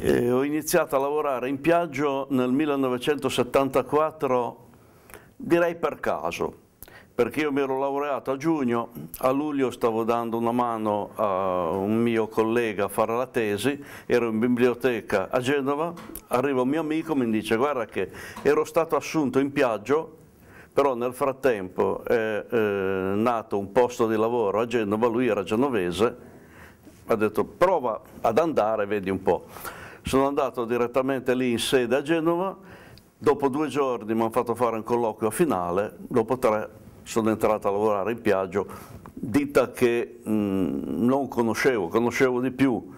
Eh, ho iniziato a lavorare in Piaggio nel 1974, direi per caso, perché io mi ero laureato a giugno, a luglio stavo dando una mano a un mio collega a fare la tesi, ero in biblioteca a Genova, arriva un mio amico e mi dice guarda che ero stato assunto in Piaggio però nel frattempo è eh, nato un posto di lavoro a Genova, lui era genovese, ha detto prova ad andare, vedi un po'. Sono andato direttamente lì in sede a Genova, dopo due giorni mi hanno fatto fare un colloquio finale, dopo tre sono entrato a lavorare in Piaggio, ditta che mh, non conoscevo, conoscevo di più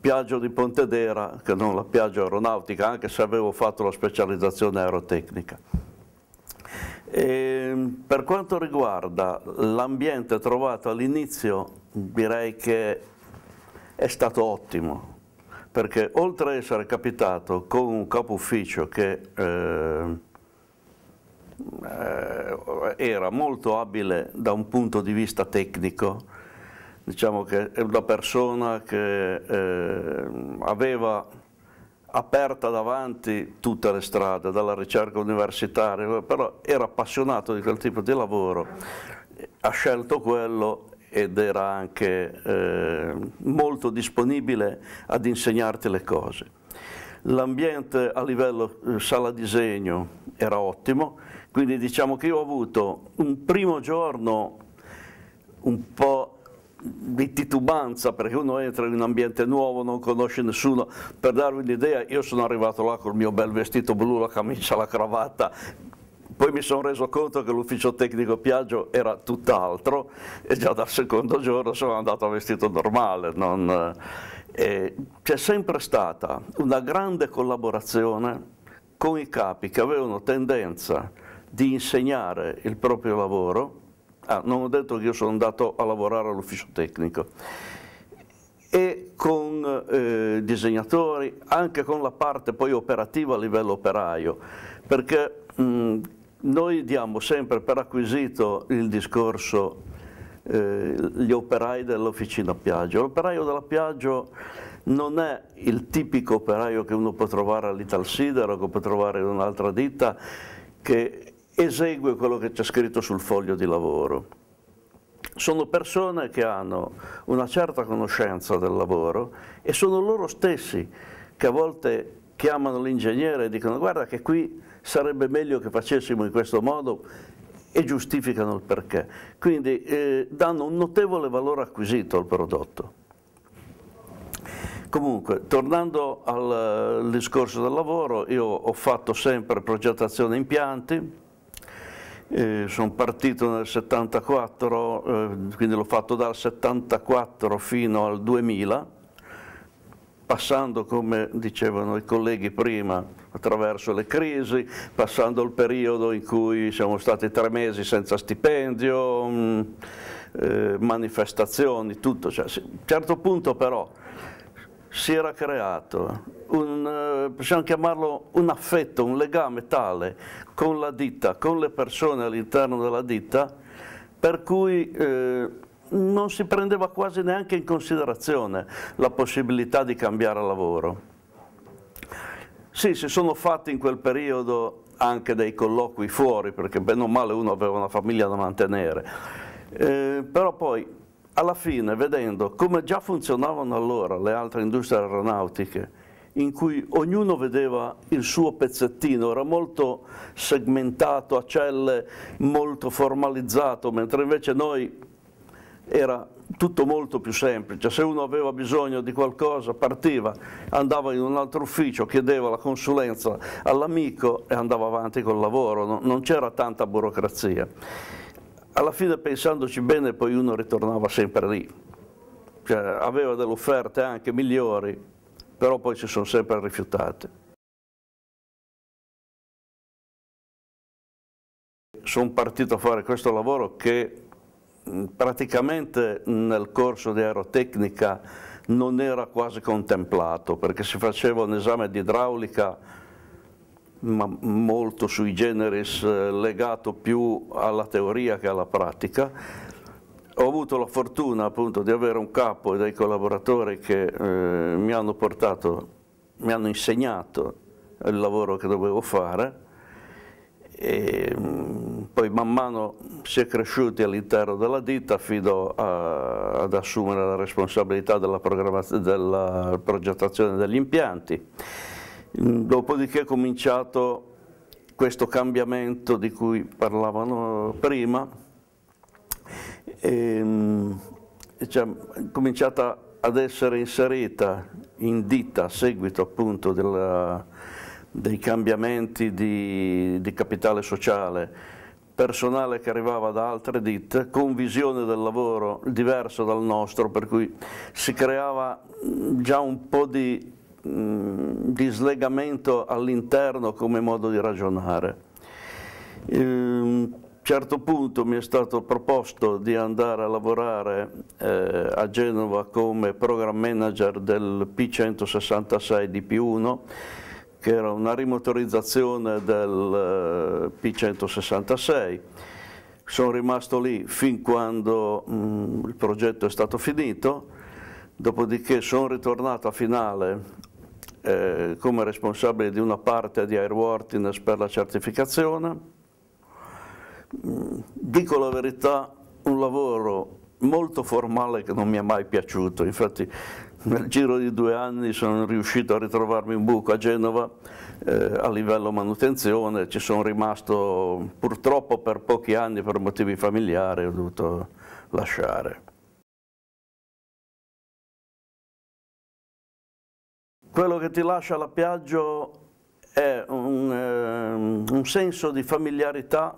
Piaggio di Pontedera che non la Piaggio aeronautica, anche se avevo fatto la specializzazione aerotecnica. E ehm, per quanto riguarda l'ambiente trovato all'inizio, direi che è stato ottimo, perché oltre a essere capitato con un capo ufficio che eh, eh, era molto abile da un punto di vista tecnico, diciamo che è una persona che eh, aveva aperta davanti tutte le strade, dalla ricerca universitaria, però era appassionato di quel tipo di lavoro, ha scelto quello ed era anche eh, molto disponibile ad insegnarti le cose. L'ambiente a livello eh, sala disegno era ottimo, quindi diciamo che io ho avuto un primo giorno un po' di titubanza perché uno entra in un ambiente nuovo, non conosce nessuno. Per darvi un'idea, io sono arrivato là col mio bel vestito blu, la camicia, la cravatta, poi mi sono reso conto che l'ufficio tecnico Piaggio era tutt'altro e già dal secondo giorno sono andato vestito normale. Non, eh, c'è sempre stata una grande collaborazione con i capi che avevano tendenza di insegnare il proprio lavoro. Ah, non ho detto che io sono andato a lavorare all'ufficio tecnico e con eh, disegnatori, anche con la parte poi operativa a livello operaio, perché mh, noi diamo sempre per acquisito il discorso eh, gli operai dell'officina Piaggio. L'operaio della Piaggio non è il tipico operaio che uno può trovare all'Italsidero, che può trovare in un'altra ditta, che esegue quello che c'è scritto sul foglio di lavoro. Sono persone che hanno una certa conoscenza del lavoro e sono loro stessi che a volte chiamano l'ingegnere e dicono guarda che qui sarebbe meglio che facessimo in questo modo e giustificano il perché. Quindi eh, danno un notevole valore acquisito al prodotto. Comunque, tornando al discorso del lavoro, io ho fatto sempre progettazione impianti, eh, sono partito nel 74, eh, quindi l'ho fatto dal 74 fino al 2000, passando, come dicevano i colleghi prima, attraverso le crisi, passando il periodo in cui siamo stati tre mesi senza stipendio, mh, mm, eh, manifestazioni, tutto. Cioè, a un certo punto però si era creato un, eh, possiamo chiamarlo un affetto, un legame tale con la ditta, con le persone all'interno della ditta, per cui eh, non si prendeva quasi neanche in considerazione la possibilità di cambiare lavoro. Sì, si sono fatti in quel periodo anche dei colloqui fuori, perché bene o male uno aveva una famiglia da mantenere, eh, però poi alla fine, vedendo come già funzionavano allora le altre industrie aeronautiche, in cui ognuno vedeva il suo pezzettino, era molto segmentato a celle, molto formalizzato, mentre invece noi era tutto molto più semplice, se uno aveva bisogno di qualcosa partiva, andava in un altro ufficio, chiedeva la consulenza all'amico e andava avanti col lavoro, non c'era tanta burocrazia. Alla fine pensandoci bene poi uno ritornava sempre lì, cioè, aveva delle offerte anche migliori, però poi si sono sempre rifiutate. Sono partito a fare questo lavoro che praticamente nel corso di aerotecnica non era quasi contemplato perché si faceva un esame di idraulica ma molto sui generis eh, legato più alla teoria che alla pratica. Ho avuto la fortuna appunto di avere un capo e dei collaboratori che eh, mi hanno portato, mi hanno insegnato il lavoro che dovevo fare e, poi man mano si è cresciuti all'interno della ditta fino a, ad assumere la responsabilità della, della progettazione degli impianti. Mm, dopodiché è cominciato questo cambiamento di cui parlavano prima, ehm, cioè, è cominciata ad essere inserita in ditta a seguito appunto della, dei cambiamenti di, di capitale sociale personale che arrivava da altre ditte, con visione del lavoro diversa dal nostro, per cui si creava mm, già un po' di mh, mm, dislegamento all'interno come modo di ragionare. a ehm, un certo punto mi è stato proposto di andare a lavorare eh, a Genova come program manager del P166 di P1 che era una rimotorizzazione del eh, P166. Sono rimasto lì fin quando mh, mm, il progetto è stato finito, dopodiché sono ritornato a finale eh, come responsabile di una parte di Airworthiness per la certificazione. Mm, dico la verità, un lavoro molto formale che non mi è mai piaciuto, infatti nel giro di due anni sono riuscito a ritrovarmi un buco a Genova eh, a livello manutenzione, ci sono rimasto purtroppo per pochi anni per motivi familiari, ho dovuto lasciare. Quello che ti lascia la Piaggio è un, eh, un senso di familiarità,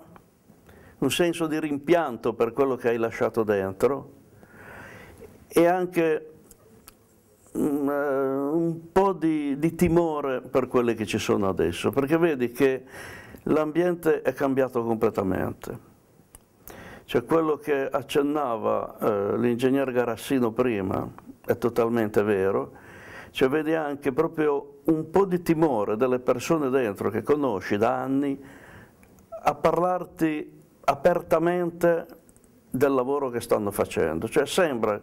un senso di rimpianto per quello che hai lasciato dentro e anche Mm, eh, un po' di, di timore per quelli che ci sono adesso, perché vedi che l'ambiente è cambiato completamente. Cioè quello che accennava eh, l'ingegner Garassino prima è totalmente vero, cioè vedi anche proprio un po' di timore delle persone dentro che conosci da anni a parlarti apertamente del lavoro che stanno facendo, cioè sembra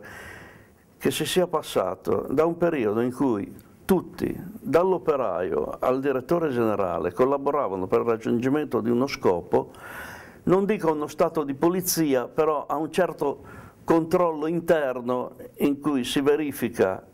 che si sia passato da un periodo in cui tutti, dall'operaio al direttore generale, collaboravano per il raggiungimento di uno scopo, non dico uno stato di polizia, però a un certo controllo interno in cui si verifica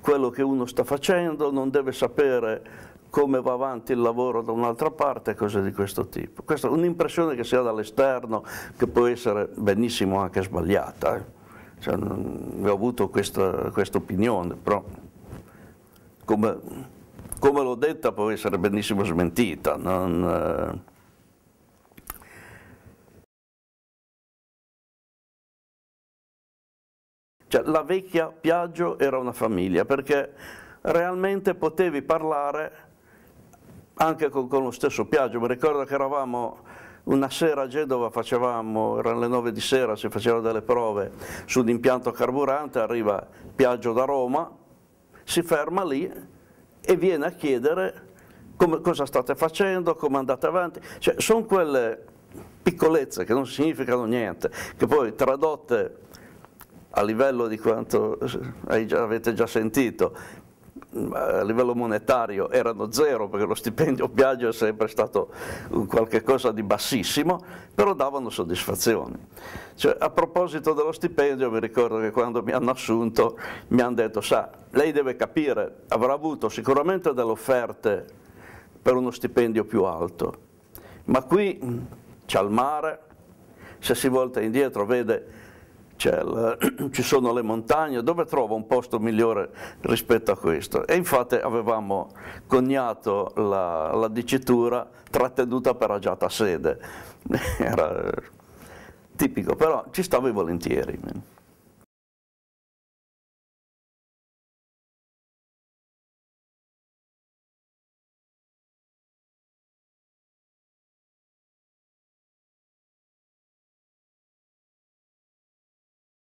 quello che uno sta facendo, non deve sapere come va avanti il lavoro da un'altra parte, cose di questo tipo. Questa è un'impressione che si ha dall'esterno, che può essere benissimo anche sbagliata. Eh. Cioè, ho avuto questa, questa opinione, però come, come l'ho detta può essere benissimo smentita. Non, eh, Cioè, la vecchia Piaggio era una famiglia perché realmente potevi parlare anche con, con lo stesso Piaggio. Mi ricordo che eravamo una sera a Genova facevamo, erano le 9 di sera, si facevano delle prove sull'impianto carburante, arriva Piaggio da Roma, si ferma lì e viene a chiedere come, cosa state facendo, come andate avanti. Cioè, sono quelle piccolezze che non significano niente, che poi tradotte a livello di quanto avete già sentito, a livello monetario erano zero perché lo stipendio Biagio è sempre stato qualcosa di bassissimo, però davano soddisfazioni. Cioè, a proposito dello stipendio mi ricordo che quando mi hanno assunto mi hanno detto, sa, lei deve capire, avrà avuto sicuramente delle offerte per uno stipendio più alto, ma qui c'è il mare, se si volta indietro vede cioè, la, ci sono le montagne, dove trovo un posto migliore rispetto a questo? E infatti avevamo coniato la, la dicitura trattenuta per agiata sede, era eh, tipico, però ci stavo volentieri.